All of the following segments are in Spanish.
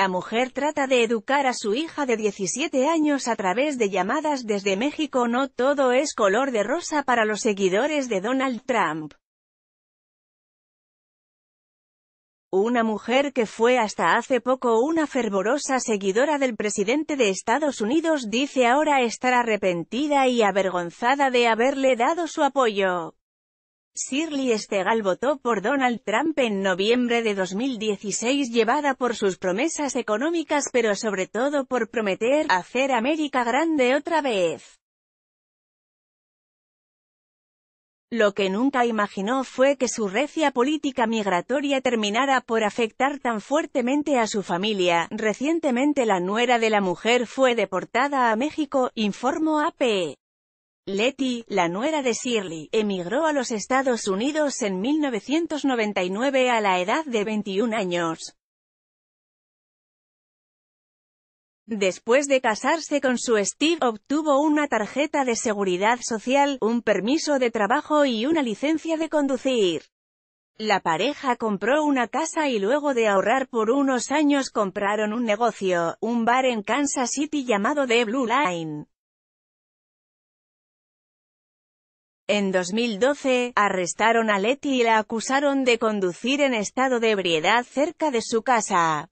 La mujer trata de educar a su hija de 17 años a través de llamadas desde México. No todo es color de rosa para los seguidores de Donald Trump. Una mujer que fue hasta hace poco una fervorosa seguidora del presidente de Estados Unidos dice ahora estar arrepentida y avergonzada de haberle dado su apoyo. Shirley Estegal votó por Donald Trump en noviembre de 2016 llevada por sus promesas económicas pero sobre todo por prometer «hacer América grande otra vez». Lo que nunca imaginó fue que su recia política migratoria terminara por afectar tan fuertemente a su familia. Recientemente la nuera de la mujer fue deportada a México, informó AP. E. Letty, la nuera de Shirley, emigró a los Estados Unidos en 1999 a la edad de 21 años. Después de casarse con su Steve, obtuvo una tarjeta de seguridad social, un permiso de trabajo y una licencia de conducir. La pareja compró una casa y luego de ahorrar por unos años compraron un negocio, un bar en Kansas City llamado The Blue Line. En 2012, arrestaron a Letty y la acusaron de conducir en estado de ebriedad cerca de su casa.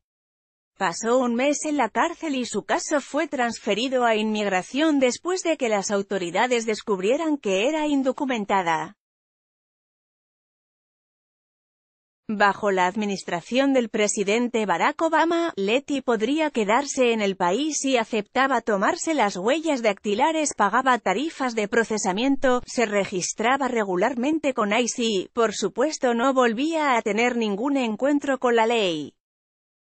Pasó un mes en la cárcel y su caso fue transferido a inmigración después de que las autoridades descubrieran que era indocumentada. Bajo la administración del presidente Barack Obama, Letty podría quedarse en el país si aceptaba tomarse las huellas dactilares, pagaba tarifas de procesamiento, se registraba regularmente con IC, por supuesto no volvía a tener ningún encuentro con la ley.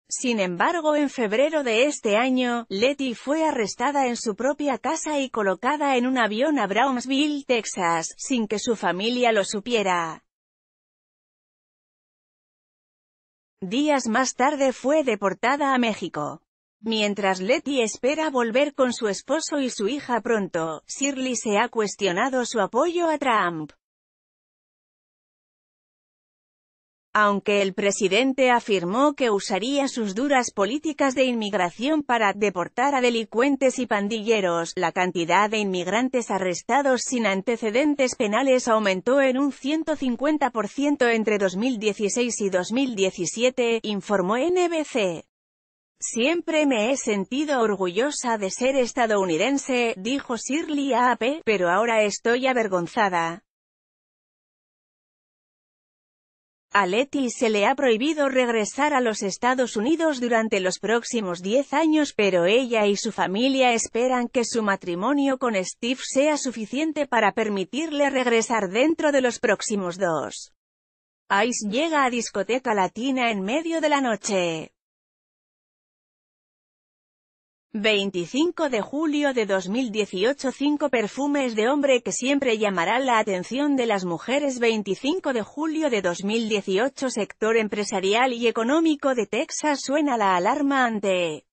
Sin embargo en febrero de este año, Letty fue arrestada en su propia casa y colocada en un avión a Brownsville, Texas, sin que su familia lo supiera. Días más tarde fue deportada a México. Mientras Letty espera volver con su esposo y su hija pronto, Shirley se ha cuestionado su apoyo a Trump. aunque el presidente afirmó que usaría sus duras políticas de inmigración para deportar a delincuentes y pandilleros, la cantidad de inmigrantes arrestados sin antecedentes penales aumentó en un 150% entre 2016 y 2017, informó NBC. Siempre me he sentido orgullosa de ser estadounidense, dijo Shirley Ape, pero ahora estoy avergonzada. A Letty se le ha prohibido regresar a los Estados Unidos durante los próximos 10 años pero ella y su familia esperan que su matrimonio con Steve sea suficiente para permitirle regresar dentro de los próximos dos. Ice llega a discoteca latina en medio de la noche. 25 de julio de 2018 5 perfumes de hombre que siempre llamarán la atención de las mujeres 25 de julio de 2018 Sector empresarial y económico de Texas suena la alarma ante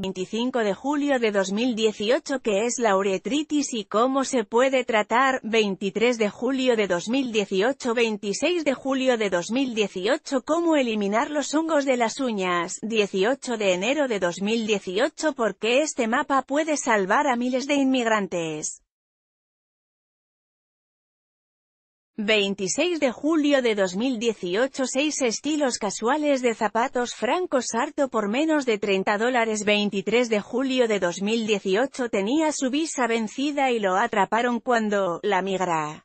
25 de julio de 2018 ¿Qué es la uretritis y cómo se puede tratar? 23 de julio de 2018 26 de julio de 2018 ¿Cómo eliminar los hongos de las uñas? 18 de enero de 2018 ¿Por qué este mapa puede salvar a miles de inmigrantes? 26 de julio de 2018 6 estilos casuales de zapatos francos sarto por menos de 30 dólares 23 de julio de 2018 tenía su visa vencida y lo atraparon cuando, la migra.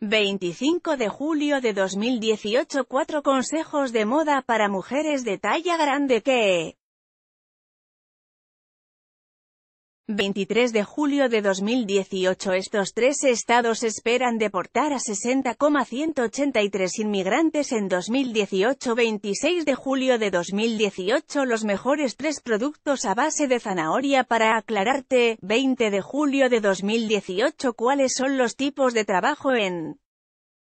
25 de julio de 2018 4 consejos de moda para mujeres de talla grande que, 23 de julio de 2018 Estos tres estados esperan deportar a 60,183 inmigrantes en 2018 26 de julio de 2018 Los mejores tres productos a base de zanahoria para aclararte 20 de julio de 2018 ¿Cuáles son los tipos de trabajo en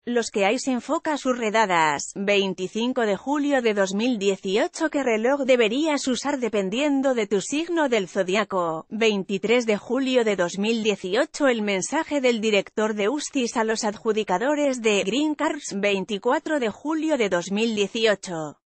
los que hay se enfoca sus redadas. 25 de julio de 2018 ¿Qué reloj deberías usar dependiendo de tu signo del zodiaco? 23 de julio de 2018 El mensaje del director de Ustis a los adjudicadores de Green Cards 24 de julio de 2018